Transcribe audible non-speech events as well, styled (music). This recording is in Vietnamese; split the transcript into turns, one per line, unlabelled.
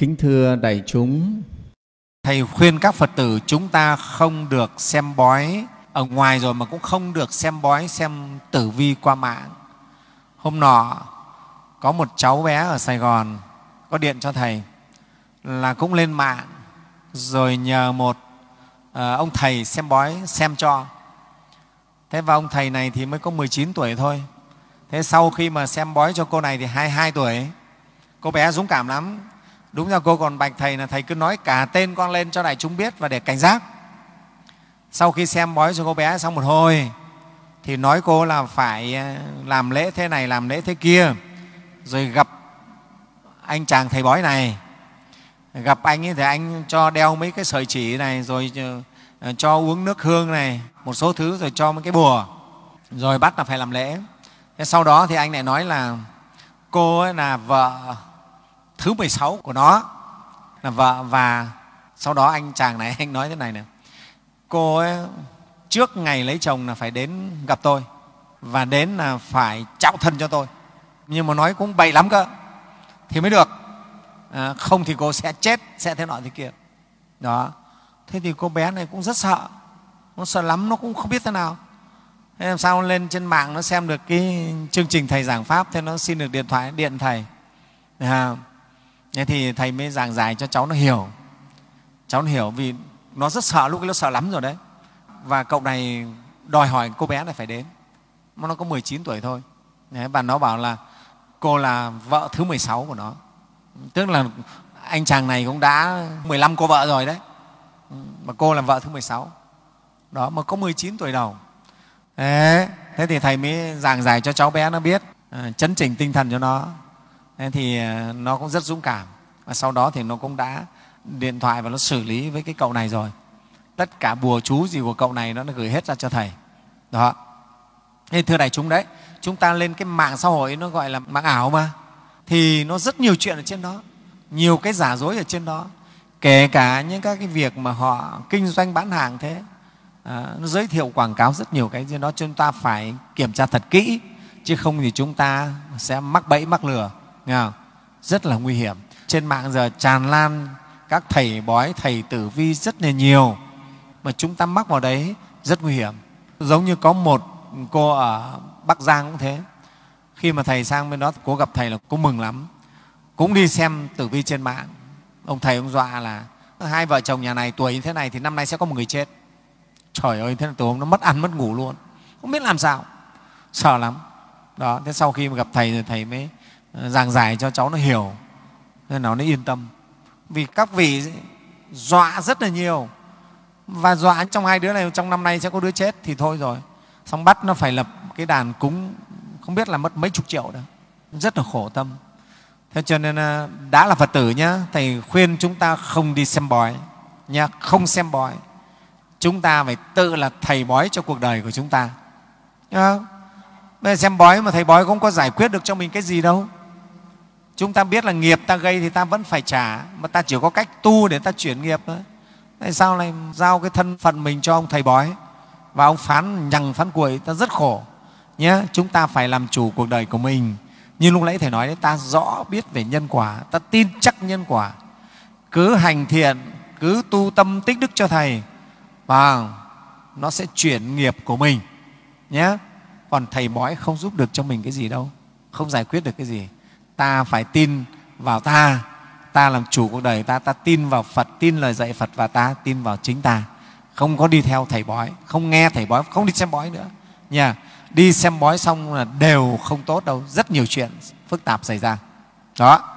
Kính thưa đại chúng, Thầy khuyên các Phật tử chúng ta không được xem bói ở ngoài rồi mà cũng không được xem bói, xem tử vi qua mạng. Hôm nọ có một cháu bé ở Sài Gòn có điện cho Thầy là cũng lên mạng rồi nhờ một ờ, ông thầy xem bói xem cho. Thế và ông thầy này thì mới có 19 tuổi thôi. Thế sau khi mà xem bói cho cô này thì 22 tuổi, cô bé dũng cảm lắm, đúng ra cô còn bạch thầy là thầy cứ nói cả tên con lên cho đại chúng biết và để cảnh giác sau khi xem bói cho cô bé xong một hồi thì nói cô là phải ờ, làm lễ thế này làm lễ thế kia rồi gặp anh chàng thầy bói này gặp anh ấy thì anh cho đeo mấy cái sợi chỉ này rồi ờ, ờ, cho uống nước hương này một số thứ rồi cho mấy cái bùa rồi bắt là phải làm lễ thế sau đó thì anh lại nói là cô ấy là vợ thứ 16 của nó là vợ và sau đó anh chàng này (laughs) anh nói thế này nè cô ấy trước ngày lấy chồng là phải đến gặp tôi và đến là phải trao thân cho tôi nhưng mà nói cũng bậy lắm cơ thì mới được à, không thì cô sẽ chết sẽ thế nọ thế kia đó thế thì cô bé này cũng rất sợ nó sợ lắm nó cũng không biết thế nào thế làm sao lên trên mạng nó xem được cái chương trình thầy giảng pháp thế nó xin được điện thoại điện thầy à, thế thì thầy mới giảng dài cho cháu nó hiểu cháu nó hiểu vì nó rất sợ lúc ấy nó sợ lắm rồi đấy và cậu này đòi hỏi cô bé này phải đến nó có 19 tuổi thôi đấy, và nó bảo là cô là vợ thứ 16 của nó tức là anh chàng này cũng đã 15 cô vợ rồi đấy mà cô là vợ thứ 16 đó mà có 19 tuổi đầu đấy, thế thì thầy mới giảng dài cho cháu bé nó biết à, chấn chỉnh tinh thần cho nó thì à, nó cũng rất dũng cảm và sau đó thì nó cũng đã điện thoại và nó xử lý với cái cậu này rồi tất cả bùa chú gì của cậu này nó gửi hết ra cho thầy đó nên thưa đại chúng đấy chúng ta lên cái mạng xã hội nó gọi là mạng ảo mà thì nó rất nhiều chuyện ở trên đó nhiều cái giả dối ở trên đó kể cả những các cái việc mà họ kinh doanh bán hàng thế à, nó giới thiệu quảng cáo rất nhiều cái trên đó chúng ta phải kiểm tra thật kỹ chứ không thì chúng ta sẽ mắc bẫy mắc lừa Nghe không? Rất là nguy hiểm. Trên mạng giờ tràn lan các thầy bói, thầy tử vi rất là nhiều mà chúng ta mắc vào đấy rất nguy hiểm. Giống như có một cô ở Bắc Giang cũng thế. Khi mà thầy sang bên đó, cố gặp thầy là cô mừng lắm. Cũng đi xem tử vi trên mạng. Ông thầy ông dọa là hai vợ chồng nhà này tuổi như thế này thì năm nay sẽ có một người chết. Trời ơi, thế là từ nó mất ăn, mất ngủ luôn. Không biết làm sao. Sợ lắm. Đó, thế sau khi mà gặp thầy rồi thầy mới giảng giải cho cháu nó hiểu nên nó nó yên tâm vì các vị dọa rất là nhiều và dọa trong hai đứa này trong năm nay sẽ có đứa chết thì thôi rồi xong bắt nó phải lập cái đàn cúng không biết là mất mấy chục triệu đâu rất là khổ tâm thế cho nên à, đã là phật tử nhá thầy khuyên chúng ta không đi xem bói nhá không xem bói chúng ta phải tự là thầy bói cho cuộc đời của chúng ta bây giờ xem bói mà thầy bói cũng có giải quyết được cho mình cái gì đâu chúng ta biết là nghiệp ta gây thì ta vẫn phải trả mà ta chỉ có cách tu để ta chuyển nghiệp thôi tại sao lại giao cái thân phận mình cho ông thầy bói và ông phán nhằng phán cuội ta rất khổ nhé chúng ta phải làm chủ cuộc đời của mình như lúc nãy thầy nói đấy ta rõ biết về nhân quả ta tin chắc nhân quả cứ hành thiện cứ tu tâm tích đức cho thầy và vâng, nó sẽ chuyển nghiệp của mình nhé còn thầy bói không giúp được cho mình cái gì đâu không giải quyết được cái gì ta phải tin vào ta ta làm chủ cuộc đời ta ta tin vào phật tin lời dạy phật và ta tin vào chính ta không có đi theo thầy bói không nghe thầy bói không đi xem bói nữa nha đi xem bói xong là đều không tốt đâu rất nhiều chuyện phức tạp xảy ra đó